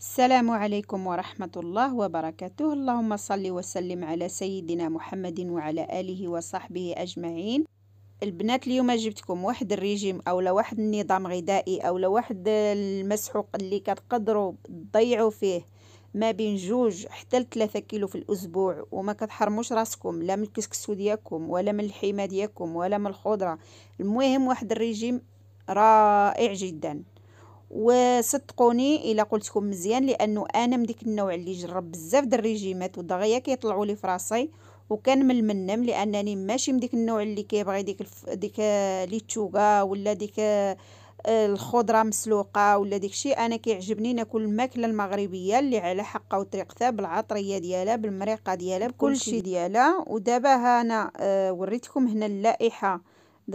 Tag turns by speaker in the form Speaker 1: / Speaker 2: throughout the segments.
Speaker 1: السلام عليكم ورحمة الله وبركاته اللهم صل وسلم على سيدنا محمد وعلى آله وصحبه أجمعين البنات اليوم جبتكم واحد الريجيم اولا واحد النظام غذائي اولا واحد المسحوق اللي كتقدروا تضيعوا فيه ما بين جوج حتى لثلاثة كيلو في الأسبوع وما كتحرموش راسكم لا من الكسكسو ديالكم ولا من الحمى ديالكم ولا من الخضرة المهم واحد الريجيم رائع جدا وصدقوني الا قلتكم مزيان لانه انا من ديك النوع اللي جرب بزاف د الريجيمات والدغيا كيطلعوا لي فراسي من المنم لانني ماشي من ديك النوع اللي كيبغي ديك الف... ديك ليتشوغا ولا ديك آه، الخضره مسلوقه ولا داكشي انا كيعجبني ناكل الماكله المغربيه اللي على حقها وطريقتها بالعطريه ديالها بالمريقه ديالها بكلشي ديالها ودابا انا آه، وريتكم هنا اللائحه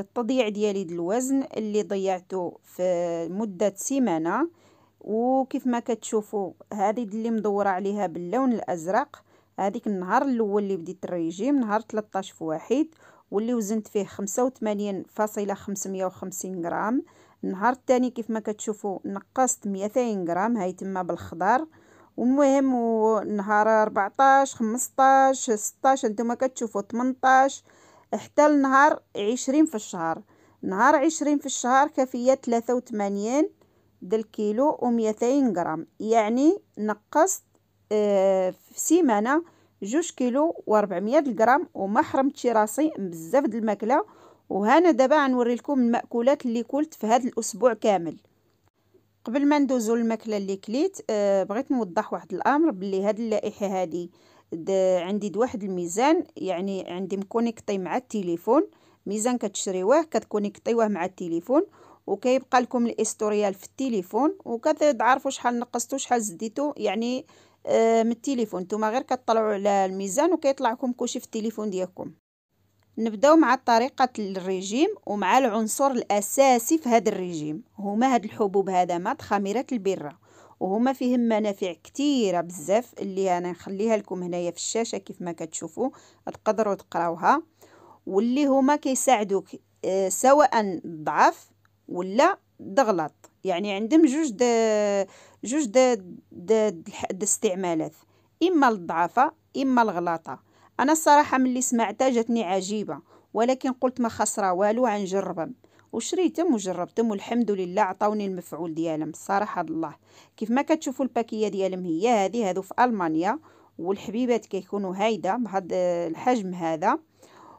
Speaker 1: التضييع ديالي دي الوزن اللي ضيعته في مده سيمانه وكيف ما كتشوفوا هذه اللي مدوره عليها باللون الازرق هذيك النهار الاول اللي بديت الريجيم نهار 13 في واحد واللي وزنت فيه 85.550 غرام النهار الثاني كيف ما كتشوفوا نقصت 200 غرام هاي تما بالخضار والمهم ونهار 14 15 16 انتم كتشوفوا 18 حتى لنهار عشرين في الشهر نهار عشرين في الشهر كافية ثلاثة وثمانين الكيلو وميتين غرام يعني نقصت آه، في سيمانة جوج كيلو واربعمية غرام وما حرمتش راسي بزاف د الماكله وهنا دابا غنوري لكم المأكولات اللي كلت في هذا الأسبوع كامل قبل ما ندوزو للماكله اللي كليت آه، بغيت نوضح واحد الامر بلي هاد اللائحه هادي عندي واحد الميزان يعني عندي مكونيكطي مع التليفون ميزان كتشريوه كتكونيكطيوه مع التليفون وكيبقى لكم الاستوريال في التليفون وكتعرفوا شحال نقصتو شحال زديتو يعني آه من التليفون نتوما غير كطلعوا على الميزان وكيطلع لكم كلشي في التليفون ديالكم نبداو مع طريقه الريجيم ومع العنصر الاساسي في هذا الريجيم هما هاد الحبوب هذا مات خميره البره وهما فيهم منافع كتيره بزاف اللي انا نخليها لكم هنايا في الشاشه كيف ما كتشوفوا تقدروا تقراوها واللي هما كيساعدوك آه، سواء ضعف ولا دغلط يعني عندهم جوج د جوج د دا, استعمالات اما الضعفه اما الغلاطه انا الصراحه ملي سمعتها جاتني عجيبه ولكن قلت ما خسره والو عنجربهم وشريتهم وجربتهم والحمد لله عطاوني المفعول ديالهم الصراحه الله كيف ما كتشوفوا الباكيه ديالهم هي هذه هذو في المانيا والحبيبات كيكونوا هايده بهذا الحجم هذا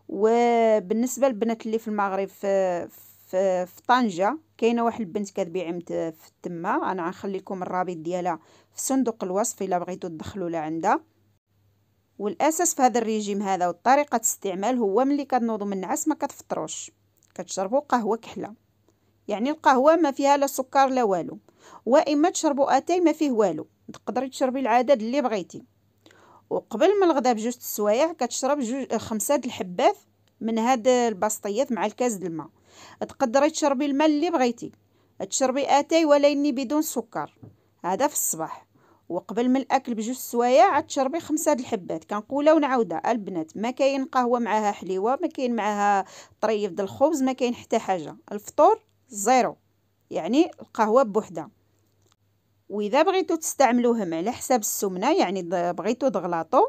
Speaker 1: وبالنسبه للبنات اللي في المغرب في, في, في طنجه كاينه واحد البنت كتبيع في تما انا غنخلي لكم الرابط ديالها في صندوق الوصف الا بغيتو تدخلوا لعندها والاساس في هذا الريجيم هذا والطريقه استعمال هو ملي كتنوضوا من النعاس ما كتفطروش كتشربوا قهوة كحلة يعني القهوة ما فيها لا سكر لا والو وإما تشربوا أتاي ما فيه والو تقدري تشربي العدد اللي بغيتي وقبل من الغداء بجوج السوايع كتشرب جوج خمسة د الحبات من هاد البسطيات مع الكاس د الماء تقدري تشربي الماء اللي بغيتي تشربي اتاي ولا بدون سكر هذا في الصباح وقبل من الاكل بجوج سوايع عاد تشربي خمسه د الحبات كنقولها ونعاودها البنات ما كاين قهوه معاها حليوه ما كاين معاها طريف د الخبز ما كاين حتى حاجه الفطور زيرو يعني القهوه بوحدها واذا بغيتو تستعملوهم على حساب السمنه يعني بغيتو تغلاطو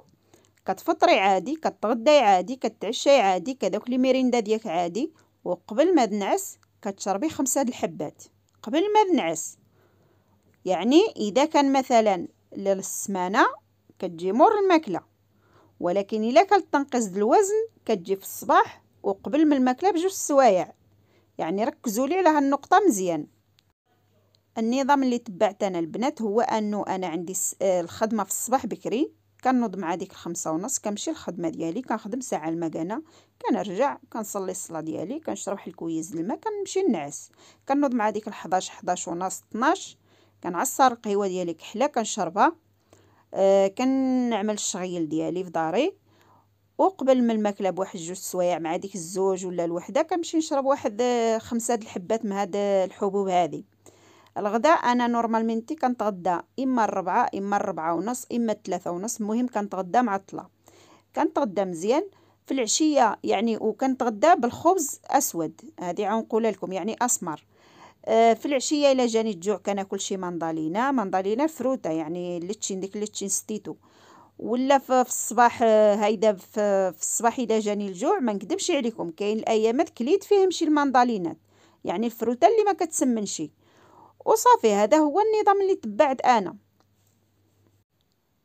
Speaker 1: كتفطري عادي كتغداي عادي كتعشاي عادي كداك لي ميريندا ديالك عادي وقبل ما تنعس كتشربي خمسه د الحبات قبل ما تنعس يعني إذا كان مثلا للسمانة كتجي مور الماكلة ولكن إلا كانت تنقص الوزن كتجي في الصباح وقبل من الماكلة بجوج السوايع يعني ركزوا لي على هالنقطة مزيان النظام اللي تبعت أنا البنات هو أنه أنا عندي الخدمة في الصباح بكري كنوض مع ديك الخمسة ونص كنمشي الخدمة ديالي كنخدم ساعة المكانة كنرجع كنصلي الصلاة ديالي كنشرب واحد الكويز الماء كنمشي نعس كنوض مع ديك الحداش حداش ونص 12 كنعصر القهوه ديالي كحله كنشربها آه كنعمل الشغيل ديالي في داري وقبل من الماكله بواحد جوج سوايع مع ديك الزوج ولا الوحده كنمشي نشرب واحد آه، خمسه د الحبات من هاد آه، الحبوب هذه الغداء انا تي كنتغدى اما الربعه اما الربعه ونص اما الثلاثه ونص المهم كنتغدى معطله كنتغدى مزيان في العشيه يعني وكنتغدى بالخبز اسود هذه عنقوله لكم يعني اسمر آه، في العشيه الا جاني الجوع كناكل شي مندالينا مندالينا فروته يعني لتشين ديك لتشين ستيتو ولا في الصباح آه، هيدا في الصباح الا جاني الجوع ما نكذبش عليكم كاين الايامات كليت فيهم شي المندالينات يعني الفروته اللي ما كتسمنش وصافي هذا هو النظام اللي تبعت انا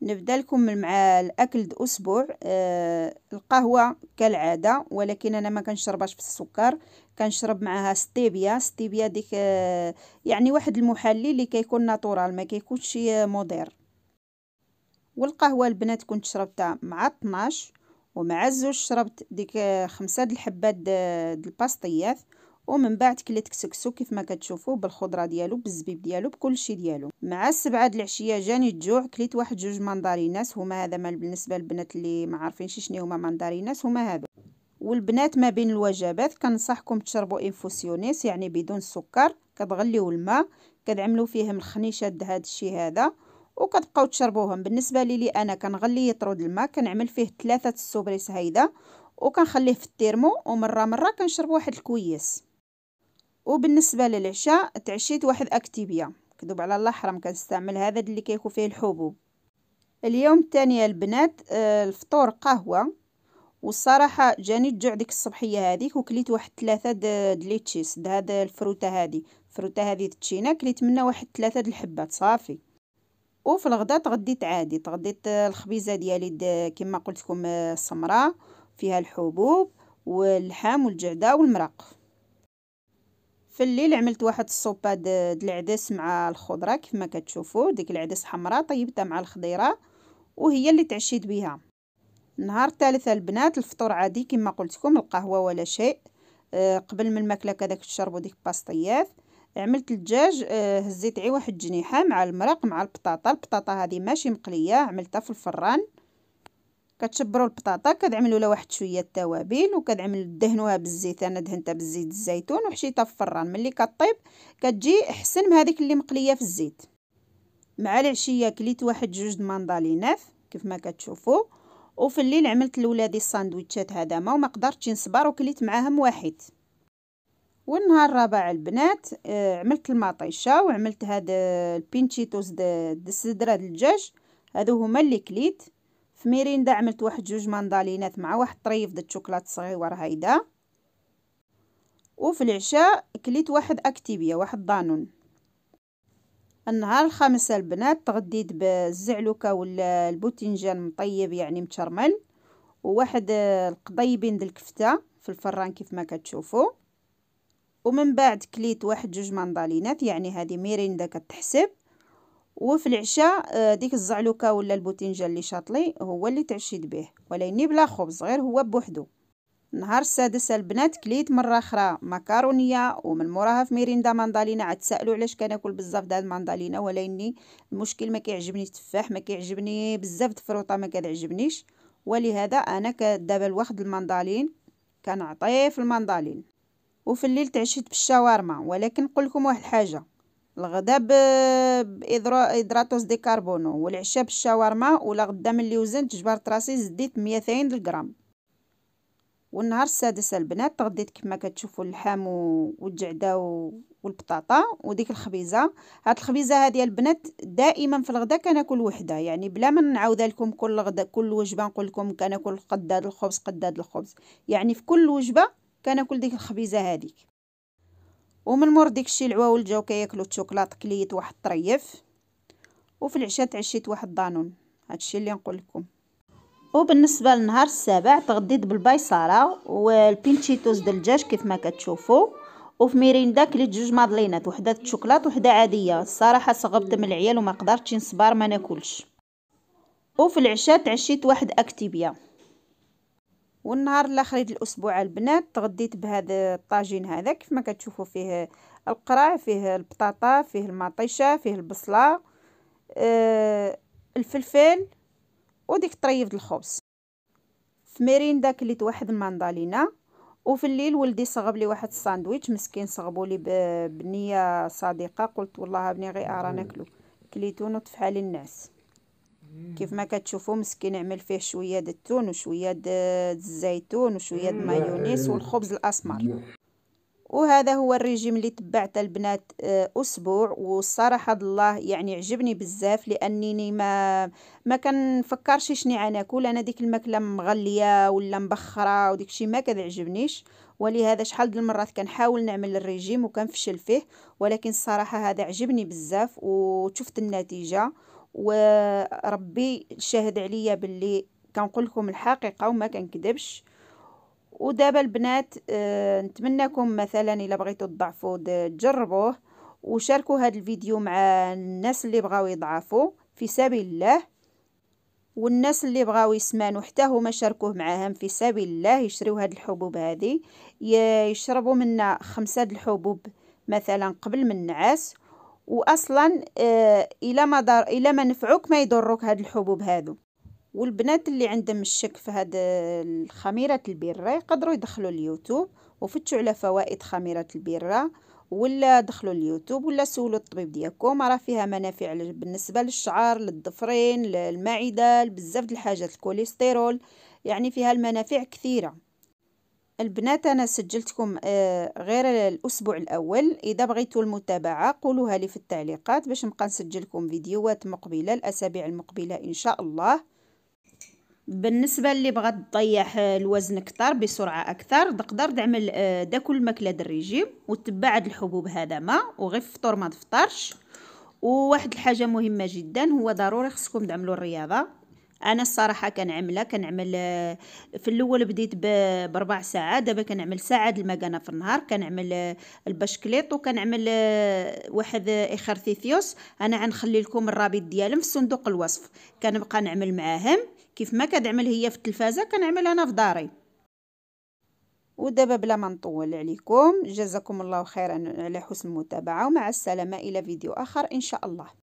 Speaker 1: نبدا لكم مع الاكل د اسبوع آه القهوه كالعاده ولكن انا ما كنشربهاش السكر كنشرب معها ستيبيا ستيبيا ديك آه يعني واحد المحلي اللي كيكون ناتورال ما كيكونش آه، مودير والقهوه البنات كنت شربتها مع 12 ومع الزوج شربت ديك آه، خمسه د الحبات آه، دي الباستيات ومن بعد كليت كسكسو كيف ما كتشوفوا بالخضره ديالو بالزبيب ديالو بكل شيء ديالو مع السبعه د العشيه جاني الجوع كليت واحد جوج مندارينات هما هذا ما بالنسبه للبنات اللي ما عارفينش شنو هما مندارينات هما هذا والبنات ما بين الوجبات كنصحكم تشربوا انفوسيونيس يعني بدون سكر كتغليو الماء كتعملوا فيهم الخنيشات هذا الشيء هذا وكتبقاو تشربوهم بالنسبه لي, لي انا كنغلي يطرود الماء كنعمل فيه ثلاثه السوبريس هيدا وكنخليه في التيرمو ومره مره كنشرب واحد الكويس وبالنسبه للعشاء تعشيت واحد اكتيبيا كذوب على الله حرام كنستعمل هذا اللي كيكون فيه الحبوب اليوم الثاني البنات آه، الفطور قهوه والصراحه جاني الجوع ديك الصبحيه هذيك وكليت واحد ثلاثه دليتشيس هاد الفروته هذه الفروته هذه تشينا كليت منها واحد ثلاثه الحبات صافي وفي الغدا تغديت عادي تغديت آه، الخبيزه ديالي كما قلت لكم آه، السمراء فيها الحبوب واللحم والجعده والمرق في الليل عملت واحد الصوبه د العدس مع الخضره كيف ما كتشوفوا ديك العدس حمراء طيبتها مع الخضيره وهي اللي تعشيت بها نهار ثالث البنات الفطور عادي كما قلت لكم القهوه ولا شيء آه، قبل من الماكله كذاك تشربوا ديك الباسطيات عملت الدجاج آه، هزيت عي واحد جنيحه مع المرق مع البطاطا البطاطا هذه ماشي مقليه عملتها في الفران كتشبروا البطاطا كتعملوا لها واحد شويه التوابل وكتعمل دهنوها بالزيت انا دهنتها بالزيت الزيتون وحشيتها في الفران ملي كطيب كتجي احسن من هذيك اللي مقليه في الزيت مع العشيه كليت واحد جوج د ناف كيف ما كتشوفوا وفي الليل عملت لولادي الساندويتشات هذا ما وما قدرتش نصبر وكليت معاهم واحد والنهار الرابع البنات آه، عملت المطيشه وعملت هاد آه، البينشيتوس د الصدره الدجاج هادو هما اللي كليت في ميريندا عملت واحد جوج مندالينات مع واحد طريف د الشوكولات صغيور هايدا وفي العشاء كليت واحد اكتيبيا واحد دانون النهار الخامس البنات تغديت بالزعلوكه ولا البوتنجان مطيب يعني مترمل وواحد القضيبين ديال الكفته في الفران كيف ما كتشوفوا ومن بعد كليت واحد جوج مندالينات يعني هذه ميريندا كتحسب وفي العشاء آه، ديك الزعلوكه ولا البوتنجة اللي شاطلي هو اللي تعشيت به وليني بلا خبز غير هو بوحدو نهار السادس البنات كليت مره اخرى مكرونيه ومن موراها في ميريندا ماندالينا عاد تسألوا علاش كناكل بزاف دال ماندالينا ولاني المشكل ما كيعجبني التفاح ما كيعجبني بزاف الفروطه ما كتعجبنيش ولهذا انا دابا الواحد الماندالين كنعطيه في الماندالين وفي الليل تعشيت بالشاورما ولكن نقول لكم واحد الحاجه الغداء بإدراتوس دي كاربونو والعشاء بالشاورما ولا غدا ملي وزنت جبرت راسي زديت ميتين غرام والنهار السادس البنات تغديت كما كتشوفوا اللحم والجعده والبطاطا وديك الخبيزه هاد الخبيزه هذه البنات دائما في الغداء كناكل وحده يعني بلا ما نعاودها لكم كل غدا كل وجبه نقول لكم كناكل قداد الخبز قداد الخبز يعني في كل وجبه كناكل ديك الخبيزه هذيك ومن مور ديكشي العواول جاو كياكلو الشوكلاط كليت واحد طريف وفي العشاء تعشيت واحد دانون هادشي اللي نقول لكم وبالنسبه للنهار السابع تغديت بالبيصاره ديال الدجاج كيف ما كتشوفوا وفي ميريندا كليت جوج مادلينات وحده الشوكلاط وحده عاديه الصراحه صغبت من العيال وما قدرتش نصبر ما ناكلش وفي العشاء تعشيت واحد اكتيبيا والنهار الاخر الاسبوع البنات تغديت بهذا الطاجين هذا كيف ما كتشوفوا فيه القرع فيه البطاطا فيه المطيشه فيه البصله آه الفلفل وديك طريفه الخبز في مريندا كليت واحد الماندالينا وفي الليل ولدي صغب لي واحد الساندويتش مسكين صغبوا لي بنيه صديقه قلت والله بني غير راه ناكلو كليتو نطفح على الناس كيف ما كتشوفوا مسكين عمل فيه شويه د التون وشويه د الزيتون وشويه د مايونيز والخبز الاسمر وهذا هو الريجيم اللي تبعته البنات آه، اسبوع والصراحه الله يعني عجبني بزاف لانني ما ما كنفكرش شني غناكل انا ديك الماكله مغليه ولا مبخره وديك الشيء ما كيعجبنيش ولهذا شحال ديال المرات كنحاول نعمل الريجيم وكنفشل فيه ولكن الصراحه هذا عجبني بزاف وشفت النتيجه وربي شاهد عليا باللي كنقول لكم الحقيقه وما كنكذبش ودابا البنات آه، نتمنىكم مثلا الا بغيتوا تضعفوا تجربوه وشاركوا هذا الفيديو مع الناس اللي بغاو يضعفوا في سبيل الله والناس اللي بغاو يسمانو حتى هما شاركوه معاهم في سبيل الله يشريو هاد الحبوب هذه يشربوا منا خمسه د الحبوب مثلا قبل من النعاس واصلا آه، الى ما دار الى ما نفعوك ما يضروك هاد الحبوب هادو والبنات اللي عندهم الشك في هاد آه، الخميره البره يقدروا يدخلوا اليوتيوب وفتشوا على فوائد خميره البره ولا دخلوا اليوتيوب ولا سولوا الطبيب ديالكم راه فيها منافع بالنسبه للشعر للضفرين للمعده بزاف د الحاجات الكوليسترول يعني فيها المنافع كثيره البنات أنا سجلتكم آه، غير الأسبوع الأول إذا بغيتوا المتابعة قولوها لي في التعليقات باش نبقى نسجلكم فيديوهات مقبلة الأسابيع المقبلة إن شاء الله بالنسبة اللي بغات تطيح الوزن أكثر بسرعة أكثر تقدر تعمل آه، داكل الماكلة الرجيم وتبع هاد الحبوب هذا ما وغير فطور ما تفطرش وواحد الحاجة مهمة جدا هو ضروري خصكم تعملوا الرياضة انا الصراحه كنعملها كنعمل في الاول بديت بربع ساعات دابا كنعمل ساعه د المكانه في النهار كنعمل البشكليط وكنعمل واحد اخرتيثيوس انا غنخلي لكم الرابط ديالهم في صندوق الوصف كنبقى نعمل معاهم كيف ما كتعمل هي في التلفازه كنعمل انا في داري ودابا بلا ما نطول عليكم جزاكم الله خيرا على حسن المتابعه ومع السلامه الى فيديو اخر ان شاء الله